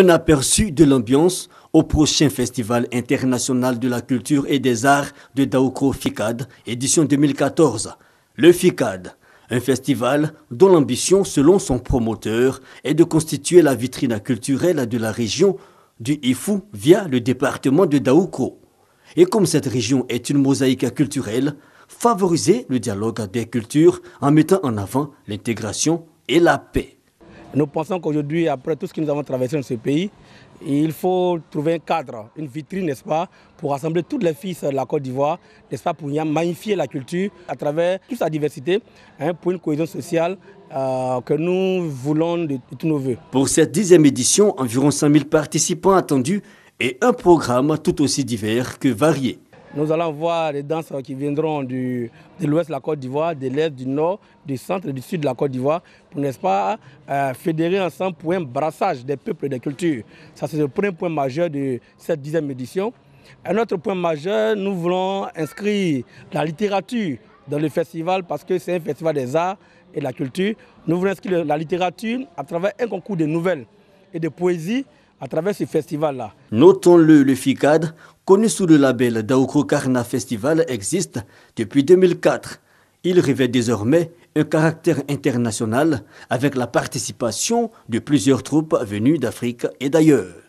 Un aperçu de l'ambiance au prochain Festival international de la culture et des arts de Daoukro FICAD, édition 2014. Le FICAD, un festival dont l'ambition, selon son promoteur, est de constituer la vitrine culturelle de la région du Ifou via le département de Daoukro. Et comme cette région est une mosaïque culturelle, favoriser le dialogue des cultures en mettant en avant l'intégration et la paix. Nous pensons qu'aujourd'hui, après tout ce que nous avons traversé dans ce pays, il faut trouver un cadre, une vitrine, n'est-ce pas, pour rassembler toutes les fils de la Côte d'Ivoire, n'est-ce pas, pour magnifier la culture à travers toute sa diversité, hein, pour une cohésion sociale euh, que nous voulons de, tous nos voeux. Pour cette dixième édition, environ 000 participants attendus et un programme tout aussi divers que varié. Nous allons voir les danses qui viendront du, de l'ouest de la Côte d'Ivoire, de l'est, du nord, du centre et du sud de la Côte d'Ivoire, pour, n'est-ce pas, euh, fédérer ensemble pour un brassage des peuples et des cultures. Ça, c'est le premier point majeur de cette dixième édition. Un autre point majeur, nous voulons inscrire la littérature dans le festival parce que c'est un festival des arts et de la culture. Nous voulons inscrire la littérature à travers un concours de nouvelles et de poésie à travers ce festival-là. Notons-le, le FICAD connu sous le label Daoko Karna Festival, existe depuis 2004. Il revêt désormais un caractère international avec la participation de plusieurs troupes venues d'Afrique et d'ailleurs.